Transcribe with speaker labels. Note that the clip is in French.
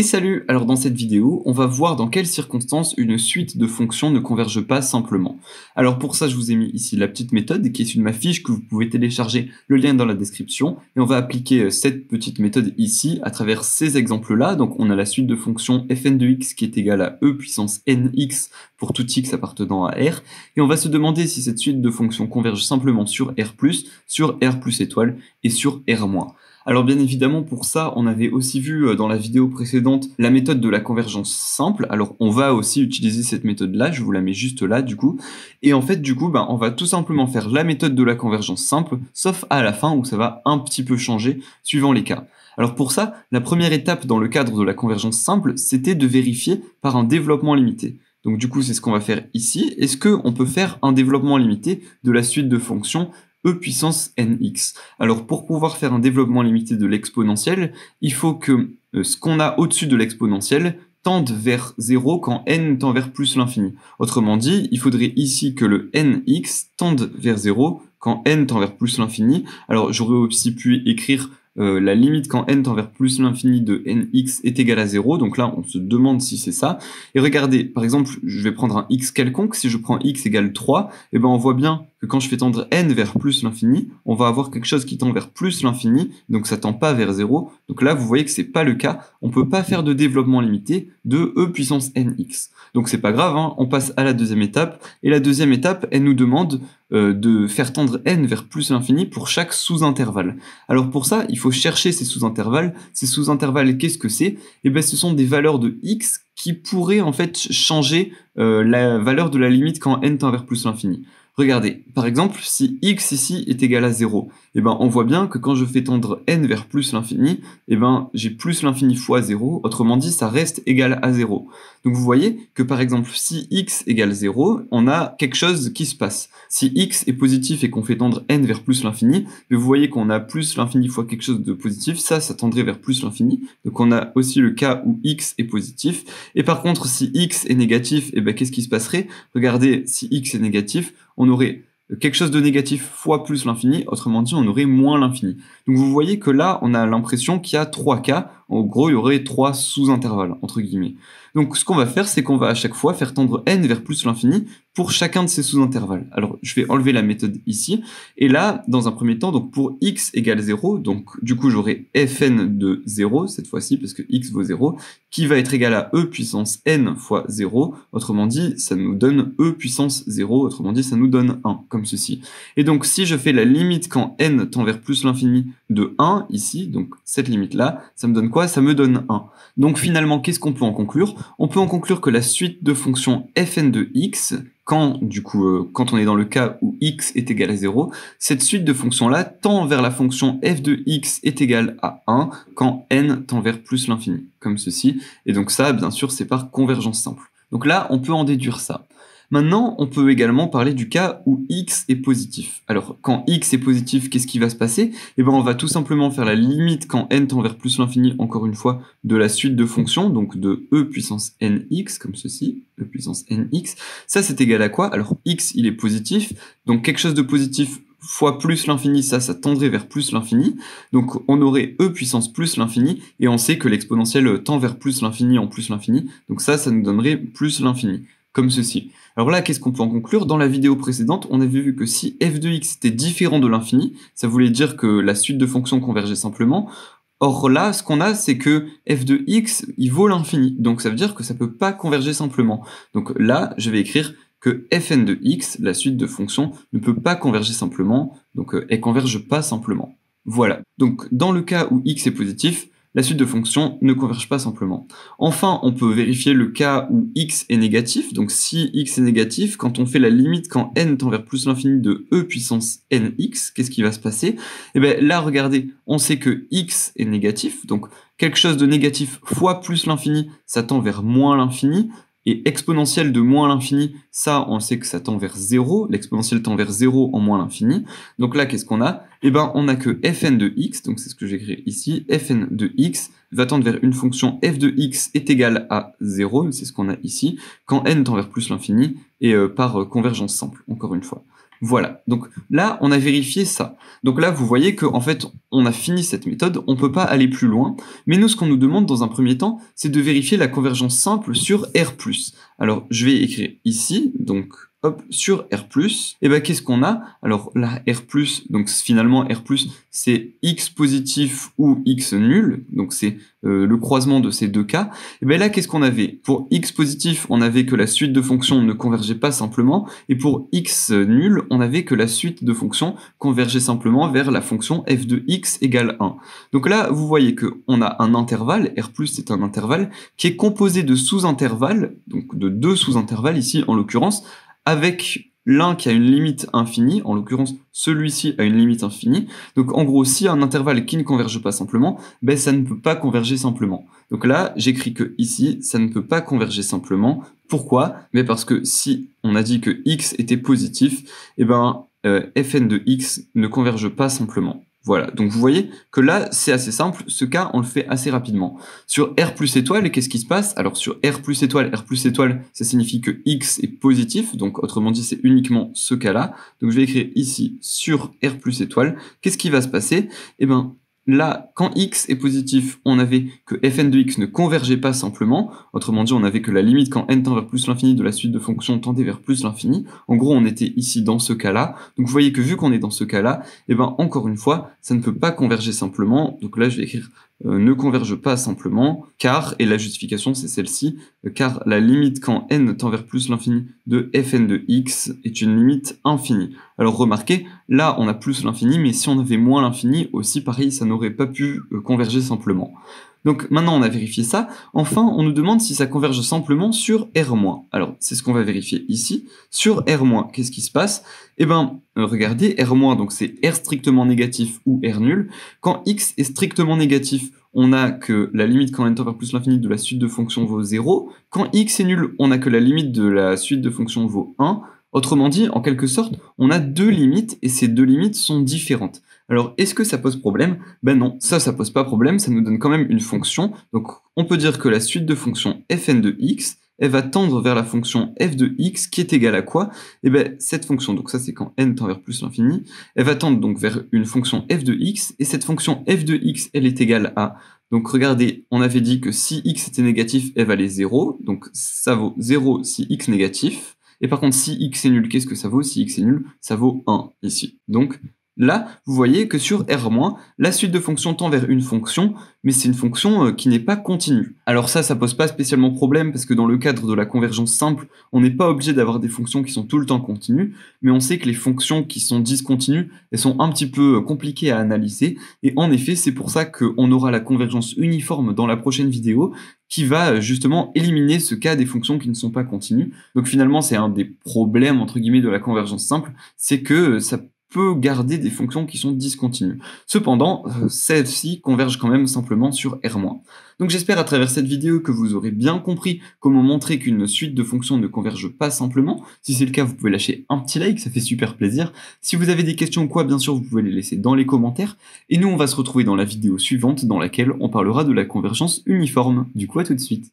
Speaker 1: Et salut Alors dans cette vidéo, on va voir dans quelles circonstances une suite de fonctions ne converge pas simplement. Alors pour ça, je vous ai mis ici la petite méthode qui est sur ma fiche que vous pouvez télécharger le lien dans la description. Et on va appliquer euh, cette petite méthode ici à travers ces exemples-là. Donc on a la suite de fonctions fn de x qui est égale à e puissance nx pour tout x appartenant à R, et on va se demander si cette suite de fonctions converge simplement sur R+, sur R plus étoile et sur R-. moins. Alors bien évidemment, pour ça, on avait aussi vu euh, dans la vidéo précédente la méthode de la convergence simple. Alors on va aussi utiliser cette méthode-là, je vous la mets juste là du coup. Et en fait, du coup, ben, on va tout simplement faire la méthode de la convergence simple, sauf à la fin où ça va un petit peu changer suivant les cas. Alors pour ça, la première étape dans le cadre de la convergence simple, c'était de vérifier par un développement limité. Donc du coup, c'est ce qu'on va faire ici. Est-ce qu'on peut faire un développement limité de la suite de fonctions e puissance nx. Alors pour pouvoir faire un développement limité de l'exponentielle, il faut que euh, ce qu'on a au-dessus de l'exponentielle tende vers 0 quand n tend vers plus l'infini. Autrement dit, il faudrait ici que le nx tende vers 0 quand n tend vers plus l'infini. Alors j'aurais aussi pu écrire euh, la limite quand n tend vers plus l'infini de nx est égale à 0, donc là on se demande si c'est ça, et regardez, par exemple, je vais prendre un x quelconque, si je prends x égale 3, et eh ben on voit bien que quand je fais tendre n vers plus l'infini, on va avoir quelque chose qui tend vers plus l'infini, donc ça tend pas vers 0, donc là vous voyez que c'est pas le cas, on peut pas faire de développement limité de e puissance nx. Donc c'est pas grave, hein. on passe à la deuxième étape, et la deuxième étape, elle nous demande euh, de faire tendre n vers plus l'infini pour chaque sous-intervalle. Alors pour ça, il faut chercher ces sous-intervalles. Ces sous-intervalles, qu'est-ce que c'est eh ben, ce sont des valeurs de x qui pourraient en fait changer euh, la valeur de la limite quand n tend vers plus l'infini. Regardez, par exemple, si x ici est égal à 0, eh ben, on voit bien que quand je fais tendre n vers plus l'infini, eh ben, j'ai plus l'infini fois 0, autrement dit, ça reste égal à 0. Donc vous voyez que par exemple, si x égale 0, on a quelque chose qui se passe. Si x est positif et qu'on fait tendre n vers plus l'infini, vous voyez qu'on a plus l'infini fois quelque chose de positif, ça, ça tendrait vers plus l'infini. Donc on a aussi le cas où x est positif. Et par contre, si x est négatif, eh ben, qu'est-ce qui se passerait Regardez, si x est négatif, on aurait quelque chose de négatif fois plus l'infini, autrement dit, on aurait moins l'infini. Donc vous voyez que là, on a l'impression qu'il y a trois cas en gros, il y aurait trois sous-intervalles, entre guillemets. Donc ce qu'on va faire, c'est qu'on va à chaque fois faire tendre n vers plus l'infini pour chacun de ces sous-intervalles. Alors je vais enlever la méthode ici, et là, dans un premier temps, donc pour x égale 0, donc du coup j'aurai fn de 0, cette fois-ci, parce que x vaut 0, qui va être égal à e puissance n fois 0, autrement dit, ça nous donne e puissance 0, autrement dit, ça nous donne 1, comme ceci. Et donc si je fais la limite quand n tend vers plus l'infini de 1, ici, donc cette limite-là, ça me donne quoi ça me donne 1. Donc finalement, qu'est-ce qu'on peut en conclure On peut en conclure que la suite de fonctions fn de x, quand du coup, euh, quand on est dans le cas où x est égal à 0, cette suite de fonctions-là tend vers la fonction f de x est égale à 1 quand n tend vers plus l'infini, comme ceci. Et donc ça, bien sûr, c'est par convergence simple. Donc là, on peut en déduire ça. Maintenant, on peut également parler du cas où x est positif. Alors, quand x est positif, qu'est-ce qui va se passer Eh bien, on va tout simplement faire la limite quand n tend vers plus l'infini, encore une fois, de la suite de fonctions, donc de e puissance nx, comme ceci, e puissance nx. Ça, c'est égal à quoi Alors, x, il est positif, donc quelque chose de positif fois plus l'infini, ça, ça tendrait vers plus l'infini. Donc on aurait e puissance plus l'infini, et on sait que l'exponentielle tend vers plus l'infini en plus l'infini, donc ça, ça nous donnerait plus l'infini comme ceci. Alors là, qu'est-ce qu'on peut en conclure Dans la vidéo précédente, on avait vu que si f de x était différent de l'infini, ça voulait dire que la suite de fonctions convergeait simplement. Or là, ce qu'on a, c'est que f de x, il vaut l'infini. Donc ça veut dire que ça ne peut pas converger simplement. Donc là, je vais écrire que fn de x, la suite de fonctions, ne peut pas converger simplement, donc euh, elle converge pas simplement. Voilà. Donc dans le cas où x est positif, la suite de fonctions ne converge pas simplement. Enfin, on peut vérifier le cas où x est négatif, donc si x est négatif, quand on fait la limite quand n tend vers plus l'infini de e puissance nx, qu'est-ce qui va se passer Eh bien là, regardez, on sait que x est négatif, donc quelque chose de négatif fois plus l'infini, ça tend vers moins l'infini, et exponentielle de moins l'infini, ça, on sait que ça tend vers 0. L'exponentielle tend vers 0 en moins l'infini. Donc là, qu'est-ce qu'on a Eh ben, on a que fn de x, donc c'est ce que j'écris ici, fn de x va tendre vers une fonction f de x est égale à 0, c'est ce qu'on a ici, quand n tend vers plus l'infini, et euh, par euh, convergence simple, encore une fois. Voilà. Donc là, on a vérifié ça. Donc là, vous voyez qu'en fait, on a fini cette méthode, on ne peut pas aller plus loin. Mais nous, ce qu'on nous demande dans un premier temps, c'est de vérifier la convergence simple sur R+. Alors je vais écrire ici, donc hop, sur R+, et ben qu'est-ce qu'on a Alors là, R+, donc finalement R+, c'est X positif ou X nul, donc c'est euh, le croisement de ces deux cas. Et ben là, qu'est-ce qu'on avait Pour X positif, on avait que la suite de fonctions ne convergeait pas simplement, et pour X nul, on avait que la suite de fonctions convergeait simplement vers la fonction f de x égale 1. Donc là, vous voyez qu'on a un intervalle, R+, c'est un intervalle, qui est composé de sous-intervalles, donc de deux sous-intervalles ici, en l'occurrence, avec l'un qui a une limite infinie, en l'occurrence celui-ci a une limite infinie. Donc en gros, si un intervalle qui ne converge pas simplement, ben ça ne peut pas converger simplement. Donc là, j'écris que ici, ça ne peut pas converger simplement. Pourquoi Mais ben, parce que si on a dit que x était positif, et eh ben euh, fn de x ne converge pas simplement. Voilà, donc vous voyez que là, c'est assez simple, ce cas, on le fait assez rapidement. Sur R plus étoile, qu'est-ce qui se passe Alors sur R plus étoile, R plus étoile, ça signifie que X est positif, donc autrement dit, c'est uniquement ce cas-là. Donc je vais écrire ici sur R plus étoile, qu'est-ce qui va se passer Eh bien, Là, quand x est positif, on avait que fn de x ne convergeait pas simplement, autrement dit, on avait que la limite quand n tend vers plus l'infini de la suite de fonctions tendait vers plus l'infini. En gros, on était ici dans ce cas-là. Donc vous voyez que vu qu'on est dans ce cas-là, et eh ben encore une fois, ça ne peut pas converger simplement. Donc là, je vais écrire euh, ne converge pas simplement, car, et la justification c'est celle-ci, euh, car la limite quand n tend vers plus l'infini de fn de x est une limite infinie. Alors remarquez, là on a plus l'infini, mais si on avait moins l'infini, aussi pareil, ça n'aurait pas pu euh, converger simplement. Donc maintenant on a vérifié ça. Enfin, on nous demande si ça converge simplement sur R-. Alors c'est ce qu'on va vérifier ici. Sur R-, qu'est-ce qui se passe Eh bien, euh, regardez, R-, donc c'est R strictement négatif ou R nul. Quand X est strictement négatif, on a que la limite quand n tend vers plus l'infini de la suite de fonctions vaut 0. Quand X est nul, on a que la limite de la suite de fonctions vaut 1. Autrement dit, en quelque sorte, on a deux limites et ces deux limites sont différentes. Alors, est-ce que ça pose problème Ben non, ça, ça pose pas problème, ça nous donne quand même une fonction. Donc, on peut dire que la suite de fonction fn de x, elle va tendre vers la fonction f de x qui est égale à quoi Eh ben, cette fonction, donc ça c'est quand n tend vers plus l'infini, elle va tendre donc vers une fonction f de x, et cette fonction f de x, elle est égale à... Donc regardez, on avait dit que si x était négatif, elle valait 0, donc ça vaut 0 si x négatif, et par contre si x est nul, qu'est-ce que ça vaut Si x est nul, ça vaut 1 ici. Donc Là, vous voyez que sur R-, la suite de fonctions tend vers une fonction, mais c'est une fonction euh, qui n'est pas continue. Alors ça, ça pose pas spécialement problème, parce que dans le cadre de la convergence simple, on n'est pas obligé d'avoir des fonctions qui sont tout le temps continues, mais on sait que les fonctions qui sont discontinues, elles sont un petit peu euh, compliquées à analyser, et en effet, c'est pour ça qu'on aura la convergence uniforme dans la prochaine vidéo, qui va euh, justement éliminer ce cas des fonctions qui ne sont pas continues. Donc finalement, c'est un des problèmes, entre guillemets, de la convergence simple, c'est que ça peut garder des fonctions qui sont discontinues. Cependant, euh, celle ci converge quand même simplement sur R-. Donc j'espère à travers cette vidéo que vous aurez bien compris comment montrer qu'une suite de fonctions ne converge pas simplement. Si c'est le cas, vous pouvez lâcher un petit like, ça fait super plaisir. Si vous avez des questions ou quoi, bien sûr, vous pouvez les laisser dans les commentaires. Et nous, on va se retrouver dans la vidéo suivante dans laquelle on parlera de la convergence uniforme. Du coup, à tout de suite.